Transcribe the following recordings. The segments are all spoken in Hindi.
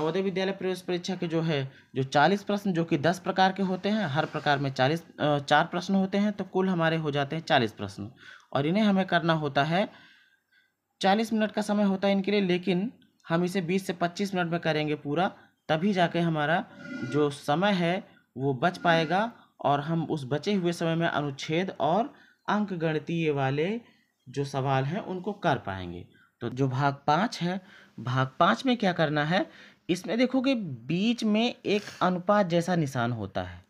नवोदय विद्यालय प्रवेश परीक्षा के जो है जो चालीस प्रश्न जो कि दस प्रकार के होते हैं हर प्रकार में चालीस चार प्रश्न होते हैं तो कुल हमारे हो जाते हैं चालीस प्रश्न और इन्हें हमें करना होता है चालीस मिनट का समय होता है इनके लिए लेकिन हम इसे बीस से पच्चीस मिनट में करेंगे पूरा तभी जाके हमारा जो समय है वो बच पाएगा और हम उस बचे हुए समय में अनुच्छेद और अंक गणतीय वाले जो सवाल हैं उनको कर पाएंगे तो जो भाग पाँच है भाग पाँच में क्या करना है इसमें देखोगे बीच में एक अनुपात जैसा निशान होता है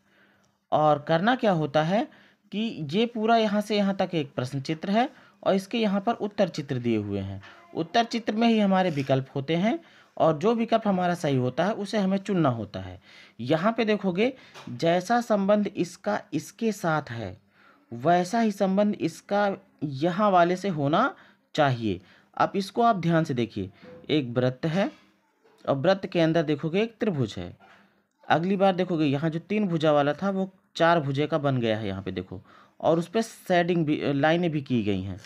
और करना क्या होता है कि ये पूरा यहाँ से यहाँ तक एक प्रश्न चित्र है और इसके यहाँ पर उत्तर चित्र दिए हुए हैं उत्तर चित्र में ही हमारे विकल्प होते हैं और जो विकल्प हमारा सही होता है उसे हमें चुनना होता है यहाँ पे देखोगे जैसा संबंध इसका इसके साथ है वैसा ही संबंध इसका यहाँ वाले से होना चाहिए अब इसको आप ध्यान से देखिए एक व्रत है और वृत्त के अंदर देखोगे एक त्रिभुज है अगली बार देखोगे यहाँ जो तीन भुजा वाला था वो चार भुजे का बन गया है यहाँ पे देखो और उस पर सेडिंग भी लाइनें भी की गई हैं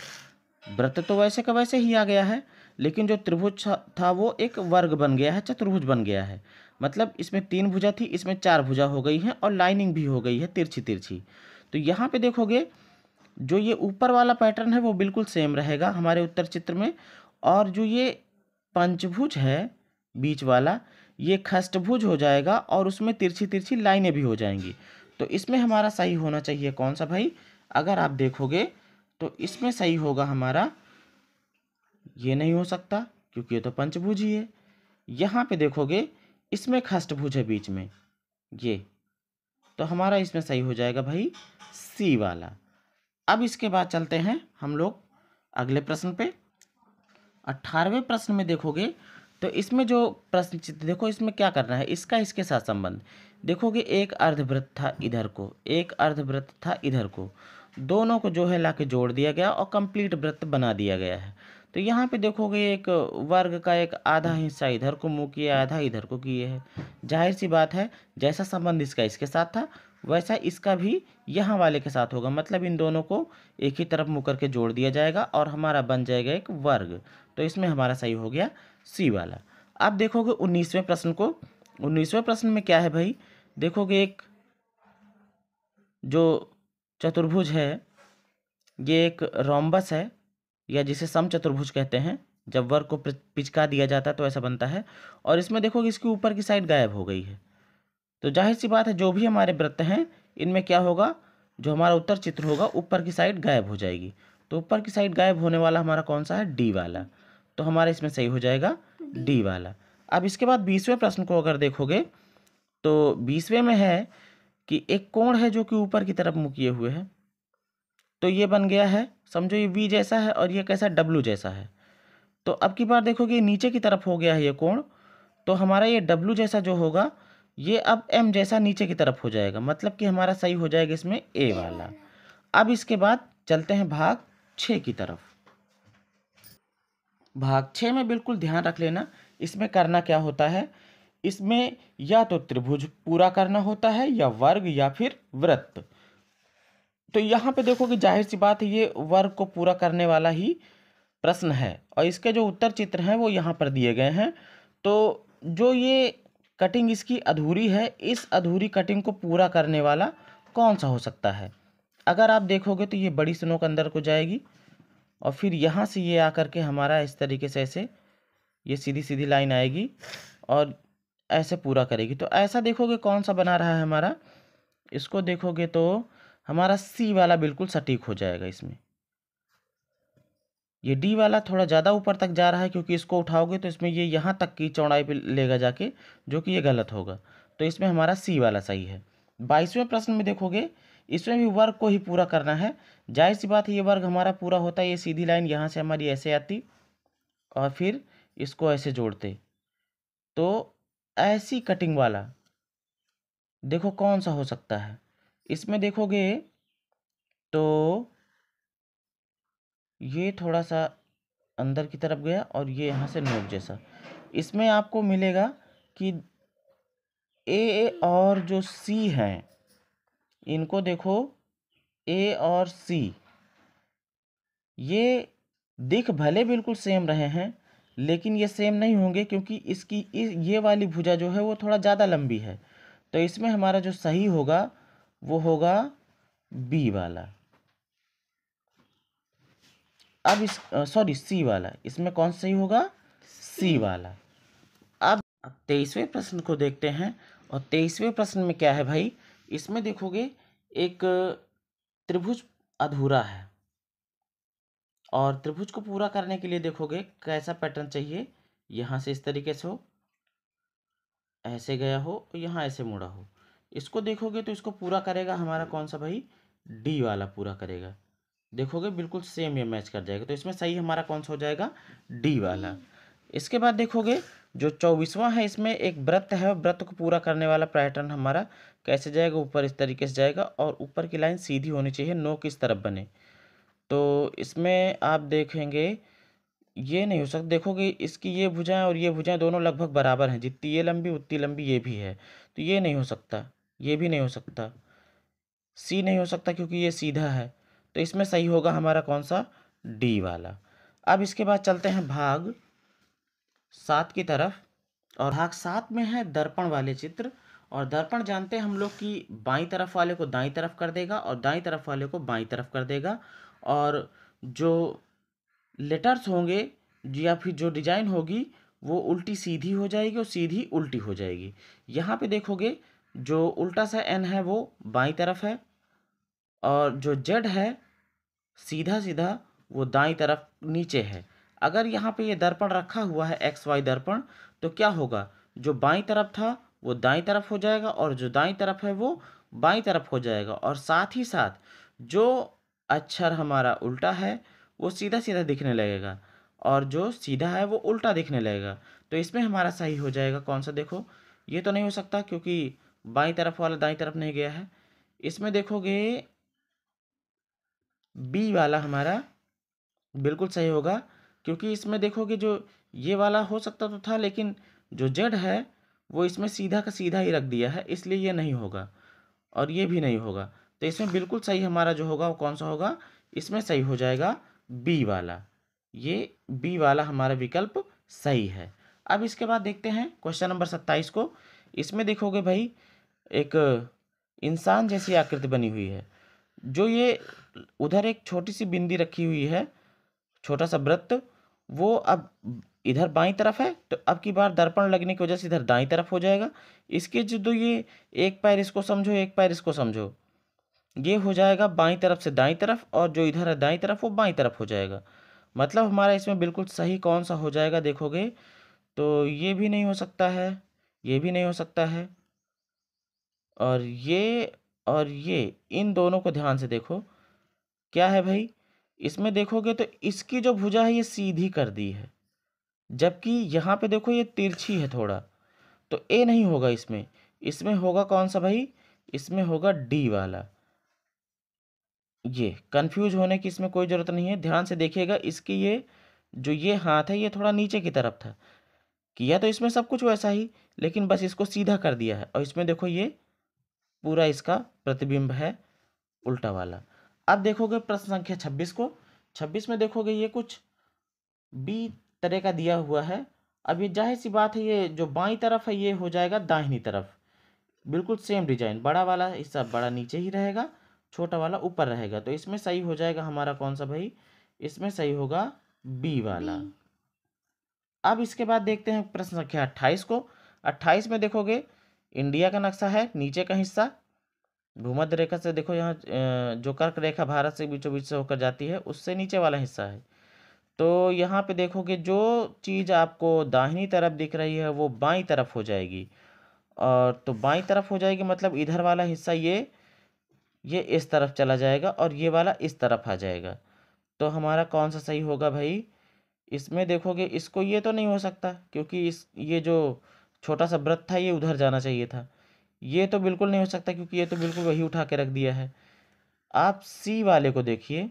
व्रत तो वैसे का वैसे ही आ गया है लेकिन जो त्रिभुज था वो एक वर्ग बन गया है चतुर्भुज बन गया है मतलब इसमें तीन भुजा थी इसमें चार भुजा हो गई है और लाइनिंग भी हो गई है तिरछी तिरछी तो यहाँ पे देखोगे जो ये ऊपर वाला पैटर्न है वो बिल्कुल सेम रहेगा हमारे उत्तर चित्र में और जो ये पंचभुज है बीच वाला ये खष्टभुज हो जाएगा और उसमें तिरछी तिरछी लाइनें भी हो जाएंगी तो इसमें हमारा सही होना चाहिए कौन सा भाई अगर आप देखोगे तो इसमें सही होगा हमारा ये नहीं हो सकता क्योंकि ये तो पंचभुज ही है यहाँ पे देखोगे इसमें खष्टभुज है बीच में ये तो हमारा इसमें सही हो जाएगा भाई सी वाला अब इसके बाद चलते हैं हम लोग अगले प्रश्न पे अट्ठारहवें प्रश्न में देखोगे तो इसमें जो प्रश्न चित्र देखो इसमें क्या करना है इसका इसके साथ संबंध देखोगे एक अर्धवृत्त था इधर को एक अर्धवृत्त था इधर को दोनों को जो है ला के जोड़ दिया गया और कंप्लीट वृत्त बना दिया गया है तो यहाँ पे देखोगे एक वर्ग का एक आधा हिस्सा इधर को मुँह किया आधा इधर को किए है जाहिर सी बात है जैसा संबंध इसका इसके साथ था वैसा इसका भी यहाँ वाले के साथ होगा मतलब इन दोनों को एक ही तरफ मुकर के जोड़ दिया जाएगा और हमारा बन जाएगा एक वर्ग तो इसमें हमारा सही हो गया सी वाला आप देखोगे उन्नीसवें प्रश्न को उन्नीसवें प्रश्न में क्या है भाई देखोगे एक जो चतुर्भुज है ये एक रोम्बस है या जिसे सम चतुर्भुज कहते हैं जब वर्ग को पिचका दिया जाता है तो ऐसा बनता है और इसमें देखोगे इसकी ऊपर की साइड गायब हो गई है तो जाहिर सी बात है जो भी हमारे व्रत हैं इनमें क्या होगा जो हमारा उत्तर चित्र होगा ऊपर की साइड गायब हो जाएगी तो ऊपर की साइड गायब होने वाला हमारा कौन सा है डी वाला तो हमारा इसमें सही हो जाएगा डी वाला अब इसके बाद बीसवें प्रश्न को अगर देखोगे तो बीसवें में है कि एक कोण है जो कि ऊपर की तरफ मुकिए हुए है तो ये बन गया है समझो ये वी जैसा है और ये कैसा डब्लू जैसा है तो अब की बार देखोगे नीचे की तरफ हो गया है ये कोण तो हमारा ये डब्लू जैसा जो होगा ये अब एम जैसा नीचे की तरफ हो जाएगा मतलब कि हमारा सही हो जाएगा इसमें ए वाला अब इसके बाद चलते हैं भाग छः की तरफ भाग छः में बिल्कुल ध्यान रख लेना इसमें करना क्या होता है इसमें या तो त्रिभुज पूरा करना होता है या वर्ग या फिर वृत्त तो यहाँ पे देखो कि जाहिर सी बात है ये वर्ग को पूरा करने वाला ही प्रश्न है और इसके जो उत्तर चित्र हैं वो यहाँ पर दिए गए हैं तो जो ये कटिंग इसकी अधूरी है इस अधूरी कटिंग को पूरा करने वाला कौन सा हो सकता है अगर आप देखोगे तो ये बड़ी स्नोक अंदर को जाएगी और फिर यहाँ से ये आकर के हमारा इस तरीके से ऐसे ये सीधी सीधी लाइन आएगी और ऐसे पूरा करेगी तो ऐसा देखोगे कौन सा बना रहा है हमारा इसको देखोगे तो हमारा सी वाला बिल्कुल सटीक हो जाएगा इसमें ये डी वाला थोड़ा ज़्यादा ऊपर तक जा रहा है क्योंकि इसको उठाओगे तो इसमें ये यहाँ तक की चौड़ाई पे लेगा जाके जो कि ये गलत होगा तो इसमें हमारा सी वाला सही है बाईसवें प्रश्न में देखोगे इसमें भी वर्ग को ही पूरा करना है जाहिर सी बात है ये वर्ग हमारा पूरा होता है ये सीधी लाइन यहाँ से हमारी ऐसे आती और फिर इसको ऐसे जोड़ते तो ऐसी कटिंग वाला देखो कौन सा हो सकता है इसमें देखोगे तो ये थोड़ा सा अंदर की तरफ गया और ये यहाँ से नोट जैसा इसमें आपको मिलेगा कि ए और जो सी हैं इनको देखो ए और सी ये दिख भले बिल्कुल सेम रहे हैं लेकिन ये सेम नहीं होंगे क्योंकि इसकी इस ये वाली भुजा जो है वो थोड़ा ज़्यादा लंबी है तो इसमें हमारा जो सही होगा वो होगा बी वाला अब इस सॉरी सी वाला इसमें कौन सही होगा सी वाला अब तेईसवें प्रश्न को देखते हैं और तेईसवें प्रश्न में क्या है भाई इसमें देखोगे एक त्रिभुज अधूरा है और त्रिभुज को पूरा करने के लिए देखोगे कैसा पैटर्न चाहिए यहाँ से इस तरीके से हो ऐसे गया हो यहाँ ऐसे मुड़ा हो इसको देखोगे तो इसको पूरा करेगा हमारा कौन सा भाई डी वाला पूरा करेगा देखोगे बिल्कुल सेम ये मैच कर जाएगा तो इसमें सही हमारा कौन सा हो जाएगा डी वाला इसके बाद देखोगे जो चौबीसवां है इसमें एक व्रत है व्रत को पूरा करने वाला पैटर्न हमारा कैसे जाएगा ऊपर इस तरीके से जाएगा और ऊपर की लाइन सीधी होनी चाहिए नो किस तरफ बने तो इसमें आप देखेंगे ये नहीं हो सकता देखोगे इसकी ये भुजाएं और ये भुजाएं दोनों लगभग बराबर हैं जितनी ये लंबी उतनी लंबी ये भी है तो ये नहीं हो सकता ये भी नहीं हो सकता सी नहीं हो सकता क्योंकि ये सीधा है तो इसमें सही होगा हमारा कौन सा डी वाला अब इसके बाद चलते हैं भाग सात की तरफ और भाग सात में है दर्पण वाले चित्र और दर्पण जानते हैं हम लोग कि बाई तरफ वाले को दाई तरफ कर देगा और दाई तरफ वाले को बाई तरफ कर देगा और जो लेटर्स होंगे या फिर जो डिजाइन होगी वो उल्टी सीधी हो जाएगी और सीधी उल्टी हो जाएगी यहाँ पे देखोगे जो उल्टा सा एन है वो बाई तरफ है और जो जेड है सीधा सीधा वो दाई तरफ नीचे है अगर यहाँ पे ये दर्पण रखा हुआ है एक्स वाई दर्पण तो क्या होगा जो बाई तरफ था वो दाई तरफ हो जाएगा और जो दाई तरफ है वो बाई तरफ हो जाएगा और साथ ही साथ जो अक्षर हमारा उल्टा है वो सीधा सीधा दिखने लगेगा और जो सीधा है वो उल्टा दिखने लगेगा तो इसमें हमारा सही हो जाएगा कौन सा देखो ये तो नहीं हो सकता क्योंकि बाई तरफ वाला दाई तरफ नहीं गया है इसमें देखोगे बी वाला हमारा बिल्कुल सही होगा क्योंकि इसमें देखोगे जो ये वाला हो सकता तो था लेकिन जो जेड है वो इसमें सीधा का सीधा ही रख दिया है इसलिए ये नहीं होगा और ये भी नहीं होगा तो इसमें बिल्कुल सही हमारा जो होगा वो कौन सा होगा इसमें सही हो जाएगा बी वाला ये बी वाला हमारा विकल्प सही है अब इसके बाद देखते हैं क्वेश्चन नंबर सत्ताईस को इसमें देखोगे भाई एक इंसान जैसी आकृति बनी हुई है जो ये उधर एक छोटी सी बिंदी रखी हुई है छोटा सा व्रत वो अब इधर बाईं तरफ है तो अब की बार दर्पण लगने की वजह से इधर दाईं तरफ हो जाएगा इसके जो दो ये एक पैर इसको समझो एक पैर इसको समझो ये हो जाएगा बाईं तरफ से दाईं तरफ और जो इधर है दाईं तरफ वो बाईं तरफ हो जाएगा मतलब हमारा इसमें बिल्कुल सही कौन सा हो जाएगा देखोगे तो ये भी नहीं हो सकता है ये भी नहीं हो सकता है और ये और ये इन दोनों को ध्यान से देखो क्या है भाई इसमें देखोगे तो इसकी जो भुजा है ये सीधी कर दी है जबकि यहाँ पे देखो ये तिरछी है थोड़ा तो ए नहीं होगा इसमें इसमें होगा कौन सा भाई इसमें होगा डी वाला ये कंफ्यूज होने की इसमें कोई ज़रूरत नहीं है ध्यान से देखिएगा इसकी ये जो ये हाथ है ये थोड़ा नीचे की तरफ था किया तो इसमें सब कुछ वैसा ही लेकिन बस इसको सीधा कर दिया है और इसमें देखो ये पूरा इसका प्रतिबिंब है उल्टा वाला अब देखोगे प्रश्न संख्या छब्बीस को छब्बीस में देखोगे ये कुछ बी तरह का दिया हुआ है अब ये जाहिर सी बात है ये जो बाई तरफ है ये हो जाएगा दाहिनी तरफ बिल्कुल सेम डिजाइन बड़ा वाला हिस्सा बड़ा नीचे ही रहेगा छोटा वाला ऊपर रहेगा तो इसमें सही हो जाएगा हमारा कौन सा भाई इसमें सही होगा बी वाला अब इसके बाद देखते हैं प्रश्न संख्या अट्ठाईस को अट्ठाईस में देखोगे इंडिया का नक्शा है नीचे का हिस्सा भूमध्य रेखा से देखो यहाँ जो कर्क रेखा भारत से बीचों बीच से होकर जाती है उससे नीचे वाला हिस्सा है तो यहाँ पे देखोगे जो चीज़ आपको दाहिनी तरफ दिख रही है वो बाई तरफ हो जाएगी और तो बाई तरफ हो जाएगी मतलब इधर वाला हिस्सा ये ये इस तरफ चला जाएगा और ये वाला इस तरफ आ जाएगा तो हमारा कौन सा सही होगा भाई इसमें देखोगे इसको ये तो नहीं हो सकता क्योंकि इस ये जो छोटा सा व्रत था ये उधर जाना चाहिए था ये तो बिल्कुल नहीं हो सकता क्योंकि ये तो बिल्कुल वही उठा के रख दिया है आप सी वाले को देखिए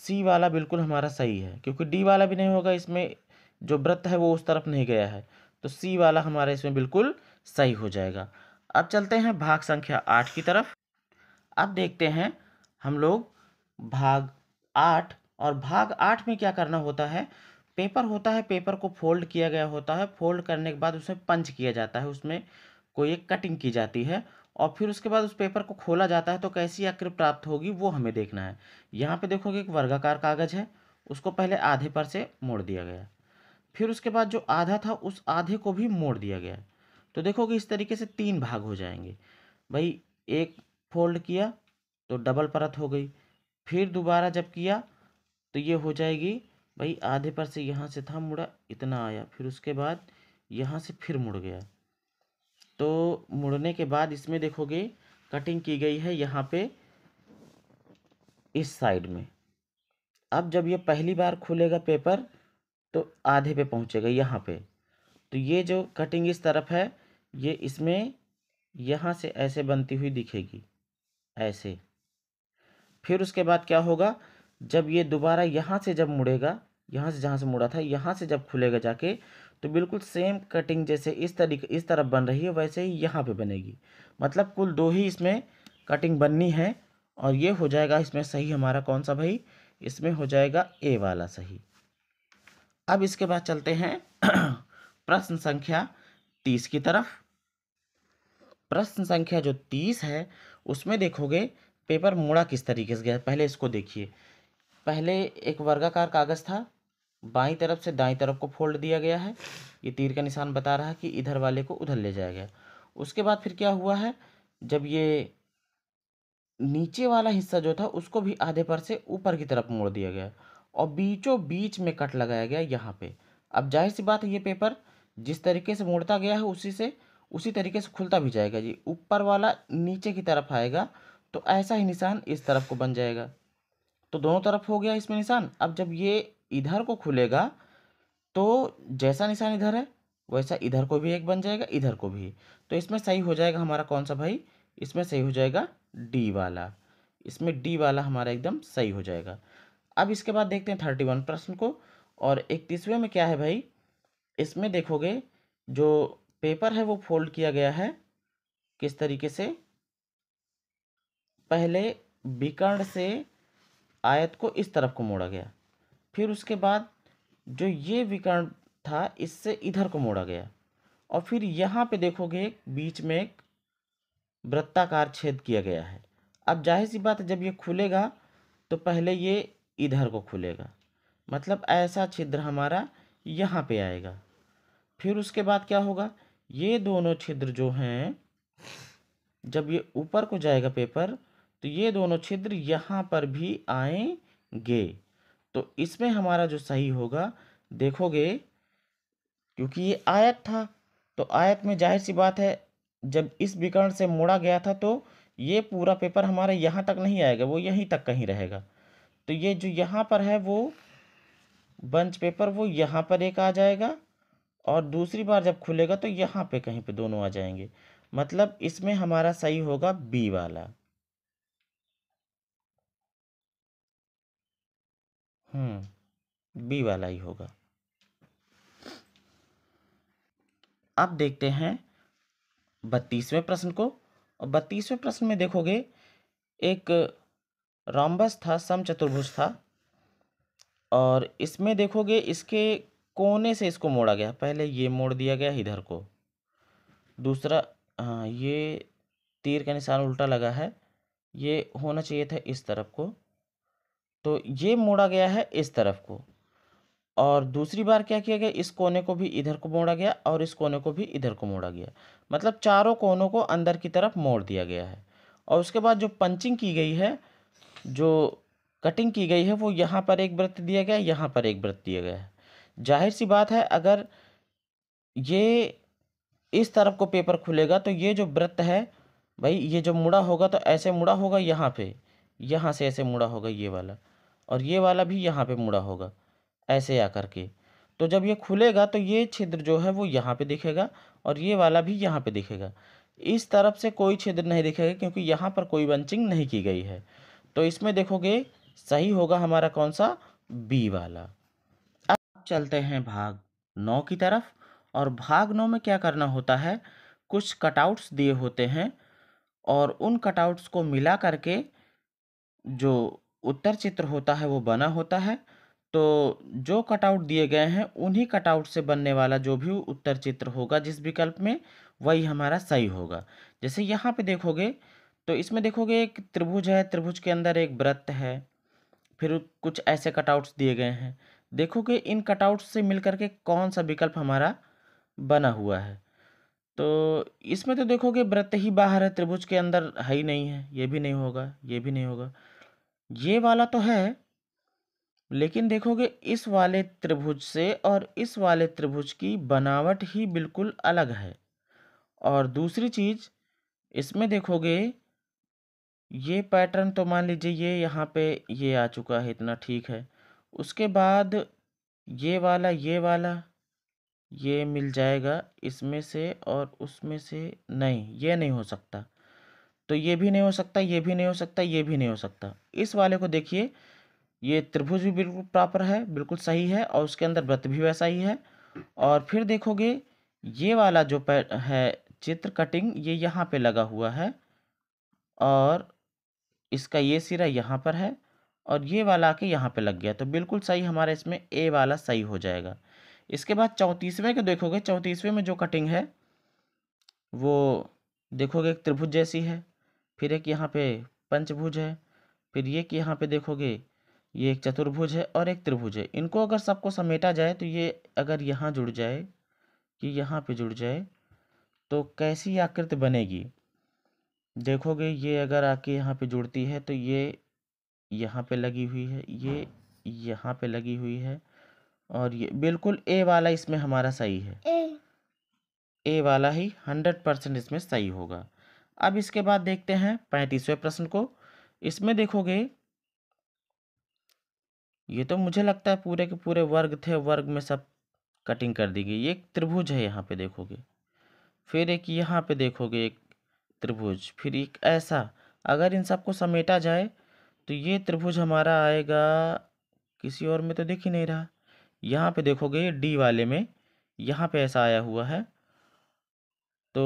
सी वाला बिल्कुल हमारा सही है क्योंकि डी वाला भी नहीं होगा इसमें जो व्रत है वो उस तरफ नहीं गया है तो सी वाला हमारा इसमें बिल्कुल सही हो जाएगा अब चलते हैं भाग संख्या आठ की तरफ अब देखते हैं हम लोग भाग आठ और भाग आठ में क्या करना होता है पेपर होता है पेपर को फोल्ड किया गया होता है फोल्ड करने के बाद उसमें पंच किया जाता है उसमें को ये कटिंग की जाती है और फिर उसके बाद उस पेपर को खोला जाता है तो कैसी आकृति प्राप्त होगी वो हमें देखना है यहाँ पे देखोगे एक वर्गाकार कागज़ है उसको पहले आधे पर से मोड़ दिया गया फिर उसके बाद जो आधा था उस आधे को भी मोड़ दिया गया तो देखोगे इस तरीके से तीन भाग हो जाएंगे भाई एक फोल्ड किया तो डबल परत हो गई फिर दोबारा जब किया तो ये हो जाएगी भाई आधे पर से यहाँ से था मुड़ा इतना आया फिर उसके बाद यहाँ से फिर मुड़ गया तो मुड़ने के बाद इसमें देखोगे कटिंग की गई है यहाँ पे इस साइड में अब जब ये पहली बार खुलेगा पेपर तो आधे पे पहुँचेगा यहाँ पे तो ये जो कटिंग इस तरफ है ये इसमें यहाँ से ऐसे बनती हुई दिखेगी ऐसे फिर उसके बाद क्या होगा जब ये दोबारा यहाँ से जब मुड़ेगा यहाँ से जहाँ से मुड़ा था यहाँ से जब खुलेगा जाके तो बिल्कुल सेम कटिंग जैसे इस तरीके इस तरफ बन रही है वैसे ही यहाँ पे बनेगी मतलब कुल दो ही इसमें कटिंग बननी है और ये हो जाएगा इसमें सही हमारा कौन सा भाई इसमें हो जाएगा ए वाला सही अब इसके बाद चलते हैं प्रश्न संख्या तीस की तरफ प्रश्न संख्या जो तीस है उसमें देखोगे पेपर मोड़ा किस तरीके से गया पहले इसको देखिए पहले एक वर्गाकार कागज़ था बाई तरफ से दाई तरफ को फोल्ड दिया गया है ये तीर का निशान बता रहा है कि इधर वाले को उधर ले जाया गया उसके बाद फिर क्या हुआ है जब ये नीचे वाला हिस्सा जो था उसको भी आधे पर से ऊपर की तरफ मोड़ दिया गया और बीचों बीच में कट लगाया गया यहाँ पे अब जाहिर सी बात है ये पेपर जिस तरीके से मोड़ता गया है उसी से उसी तरीके से खुलता भी जाएगा जी ऊपर वाला नीचे की तरफ आएगा तो ऐसा ही निशान इस तरफ को बन जाएगा तो दोनों तरफ हो गया इसमें निशान अब जब ये इधर को खुलेगा तो जैसा निशान इधर है वैसा इधर को भी एक बन जाएगा इधर को भी तो इसमें सही हो जाएगा हमारा कौन सा भाई इसमें सही हो जाएगा डी वाला इसमें डी वाला हमारा एकदम सही हो जाएगा अब इसके बाद देखते हैं थर्टी वन प्रश्न को और इकतीसवें में क्या है भाई इसमें देखोगे जो पेपर है वो फोल्ड किया गया है किस तरीके से पहले विकर्ण से आयत को इस तरफ को मोड़ा गया फिर उसके बाद जो ये विकर्ण था इससे इधर को मोड़ा गया और फिर यहाँ पे देखोगे बीच में एक वृत्ताकार छेद किया गया है अब जाहिर सी बात जब ये खुलेगा तो पहले ये इधर को खुलेगा मतलब ऐसा छिद्र हमारा यहाँ पे आएगा फिर उसके बाद क्या होगा ये दोनों छिद्र जो हैं जब ये ऊपर को जाएगा पेपर तो ये दोनों छिद्र यहाँ पर भी आएंगे तो इसमें हमारा जो सही होगा देखोगे क्योंकि ये आयत था तो आयत में जाहिर सी बात है जब इस विकर्ण से मोड़ा गया था तो ये पूरा पेपर हमारा यहाँ तक नहीं आएगा वो यहीं तक कहीं रहेगा तो ये जो यहाँ पर है वो बंच पेपर वो यहाँ पर एक आ जाएगा और दूसरी बार जब खुलेगा तो यहाँ पे कहीं पे दोनों आ जाएंगे मतलब इसमें हमारा सही होगा बी वाला हम्म, बी वाला ही होगा अब देखते हैं बत्तीसवें प्रश्न को और बत्तीसवें प्रश्न में देखोगे एक रामबस था सम चतुर्भुज था और इसमें देखोगे इसके कोने से इसको मोड़ा गया पहले ये मोड़ दिया गया इधर को दूसरा हाँ ये तीर का निशान उल्टा लगा है ये होना चाहिए था इस तरफ को तो ये मोड़ा गया है इस तरफ को और दूसरी बार क्या किया गया इस कोने को भी इधर को मोड़ा गया और इस कोने को भी इधर को मोड़ा गया मतलब चारों कोनों को अंदर की तरफ मोड़ दिया गया है और उसके बाद जो पंचिंग की गई है जो कटिंग की गई है वो यहाँ पर एक व्रत दिया गया है यहाँ पर एक व्रत दिया गया है जाहिर सी बात है अगर ये इस तरफ को पेपर खुलेगा तो ये जो व्रत है भाई ये जो मुड़ा होगा तो ऐसे मुड़ा होगा यहाँ पे यहाँ से ऐसे मुड़ा होगा ये वाला और ये वाला भी यहाँ पे मुड़ा होगा ऐसे आकर के तो जब ये खुलेगा तो ये छिद्र जो है वो यहाँ पे दिखेगा और ये वाला भी यहाँ पे दिखेगा इस तरफ से कोई छिद्र नहीं दिखेगा क्योंकि यहाँ पर कोई बंचिंग नहीं की गई है तो इसमें देखोगे सही होगा हमारा कौन सा बी वाला अब चलते हैं भाग नौ की तरफ और भाग नौ में क्या करना होता है कुछ कटआउट्स दिए होते हैं और उन कटआउट्स को मिला करके जो उत्तर चित्र होता है वो बना होता है तो जो कटआउट दिए गए हैं उन्हीं कटआउट से बनने वाला जो भी उत्तर चित्र होगा जिस विकल्प में वही हमारा सही होगा जैसे यहाँ पे देखोगे तो इसमें देखोगे एक त्रिभुज है त्रिभुज के अंदर एक व्रत है फिर कुछ ऐसे कटआउट्स दिए गए हैं देखोगे इन कटआउट्स से मिल करके कौन सा विकल्प हमारा बना हुआ है तो इसमें तो देखोगे व्रत ही बाहर है त्रिभुज के अंदर है ही नहीं है ये भी नहीं होगा ये भी नहीं होगा ये वाला तो है लेकिन देखोगे इस वाले त्रिभुज से और इस वाले त्रिभुज की बनावट ही बिल्कुल अलग है और दूसरी चीज़ इसमें देखोगे ये पैटर्न तो मान लीजिए ये यहाँ पे ये आ चुका है इतना ठीक है उसके बाद ये वाला ये वाला ये मिल जाएगा इसमें से और उसमें से नहीं ये नहीं हो सकता तो ये भी नहीं हो सकता ये भी नहीं हो सकता ये भी नहीं हो सकता इस वाले को देखिए ये त्रिभुज भी बिल्कुल प्रॉपर है बिल्कुल सही है और उसके अंदर व्रत भी वैसा ही है और फिर देखोगे ये वाला जो है चित्र कटिंग ये यहाँ पे लगा हुआ है और इसका ये सिरा यहाँ पर है और ये वाला आके यहाँ पे लग गया तो बिल्कुल सही हमारे इसमें ए वाला सही हो जाएगा इसके बाद चौंतीसवें को देखोगे चौंतीसवें में जो कटिंग है वो देखोगे एक त्रिभुज जैसी है फिर एक यहाँ पे पंचभुज है फिर ये कि यहाँ पे देखोगे ये एक चतुर्भुज है और एक त्रिभुज है इनको अगर सबको समेटा जाए तो ये अगर यहाँ जुड़ जाए कि यहाँ पे जुड़ जाए तो कैसी आकृति बनेगी देखोगे ये अगर आके यहाँ पे जुड़ती है तो ये यहाँ पे लगी हुई है ये यहाँ पे लगी हुई है और ये बिल्कुल ए वाला इसमें हमारा सही है ए, ए वाला ही हंड्रेड परसेंट इसमें सही होगा अब इसके बाद देखते हैं पैंतीसवें प्रश्न को इसमें देखोगे ये तो मुझे लगता है पूरे के पूरे वर्ग थे वर्ग में सब कटिंग कर दी गई एक त्रिभुज है यहाँ पे देखोगे फिर एक यहाँ पे देखोगे एक त्रिभुज फिर एक ऐसा अगर इन सबको समेटा जाए तो ये त्रिभुज हमारा आएगा किसी और में तो देख ही नहीं रहा यहाँ पे देखोगे डी वाले में यहाँ पे ऐसा आया हुआ है तो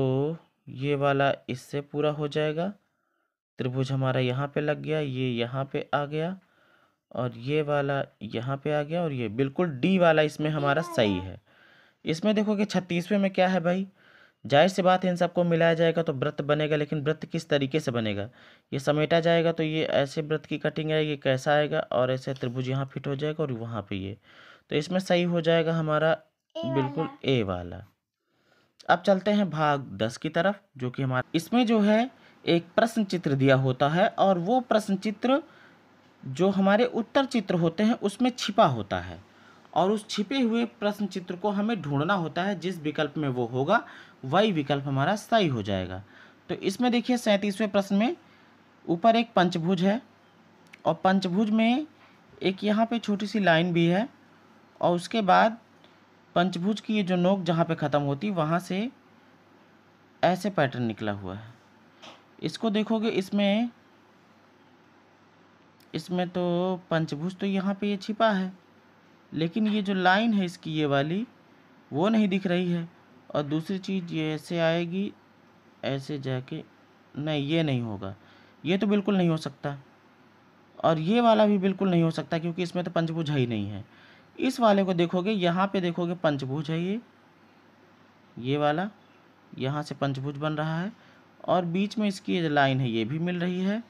ये वाला इससे पूरा हो जाएगा त्रिभुज हमारा यहाँ पे लग गया ये यहाँ पे आ गया और ये वाला यहाँ पे आ गया और ये बिल्कुल डी वाला इसमें हमारा सही है इसमें देखो कि छत्तीसवें में क्या है भाई जाहिर सी बात है इन सबको मिलाया जाएगा तो व्रत बनेगा लेकिन व्रत किस तरीके से बनेगा ये समेटा जाएगा तो ये ऐसे व्रत की कटिंग आएगी कैसा आएगा और ऐसे त्रिभुज यहाँ फिट हो जाएगा और वहाँ पे ये तो इसमें सही हो जाएगा हमारा बिल्कुल ए वाला अब चलते हैं भाग दस की तरफ जो कि हमारा इसमें जो है एक प्रश्न चित्र दिया होता है और वो प्रश्न चित्र जो हमारे उत्तर चित्र होते हैं उसमें छिपा होता है और उस छिपे हुए प्रश्न चित्र को हमें ढूंढना होता है जिस विकल्प में वो होगा वही विकल्प हमारा सही हो जाएगा तो इसमें देखिए सैंतीसवें प्रश्न में ऊपर एक पंचभुज है और पंचभुज में एक यहाँ पे छोटी सी लाइन भी है और उसके बाद पंचभुज की ये जो नोक जहाँ पे ख़त्म होती वहाँ से ऐसे पैटर्न निकला हुआ है इसको देखोगे इसमें इसमें तो पंचभुज तो यहाँ पे ये छिपा है लेकिन ये जो लाइन है इसकी ये वाली वो नहीं दिख रही है और दूसरी चीज़ ये ऐसे आएगी ऐसे जाके नहीं ये नहीं होगा ये तो बिल्कुल नहीं हो सकता और ये वाला भी बिल्कुल नहीं हो सकता क्योंकि इसमें तो पंचभुज ही नहीं है इस वाले को देखोगे यहाँ पे देखोगे पंचभुज है ये ये वाला यहाँ से पंचभुज बन रहा है और बीच में इसकी लाइन है ये भी मिल रही है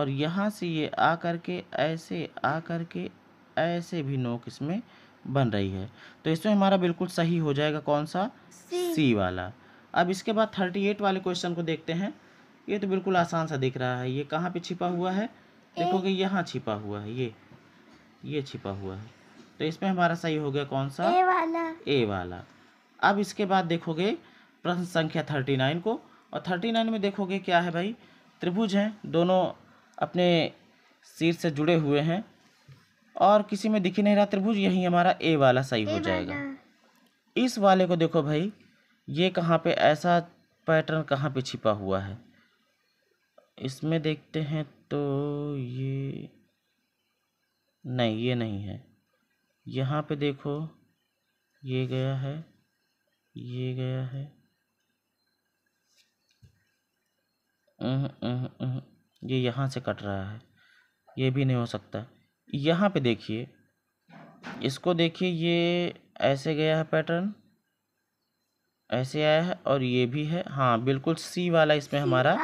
और यहाँ से ये आ कर के ऐसे आ कर के ऐसे भी नोक इसमें बन रही है तो इसमें हमारा बिल्कुल सही हो जाएगा कौन सा सी वाला अब इसके बाद थर्टी एट वाले क्वेश्चन को देखते हैं ये तो बिल्कुल आसान सा दिख रहा है ये कहाँ पे छिपा हुआ है देखोगे यहाँ छिपा हुआ है ये ये छिपा हुआ है तो इसमें हमारा सही हो गया कौन सा ए वाला ए वाला अब इसके बाद देखोगे प्रश्न संख्या थर्टी नाइन को और थर्टी नाइन में देखोगे क्या है भाई त्रिभुज हैं दोनों अपने सिर से जुड़े हुए हैं और किसी में दिखी नहीं रहा त्रिभुज यही हमारा ए वाला सही हो जाएगा इस वाले को देखो भाई ये कहाँ पे ऐसा पैटर्न कहाँ पे छिपा हुआ है इसमें देखते हैं तो ये नहीं ये नहीं है यहाँ पे देखो ये गया है ये गया है अह, अह, ये यहाँ से कट रहा है ये भी नहीं हो सकता यहाँ पे देखिए इसको देखिए ये ऐसे गया है पैटर्न ऐसे आया है और ये भी है हाँ बिल्कुल सी वाला इसमें हमारा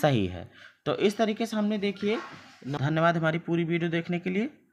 सही है तो इस तरीके से हमने देखिए धन्यवाद हमारी पूरी वीडियो देखने के लिए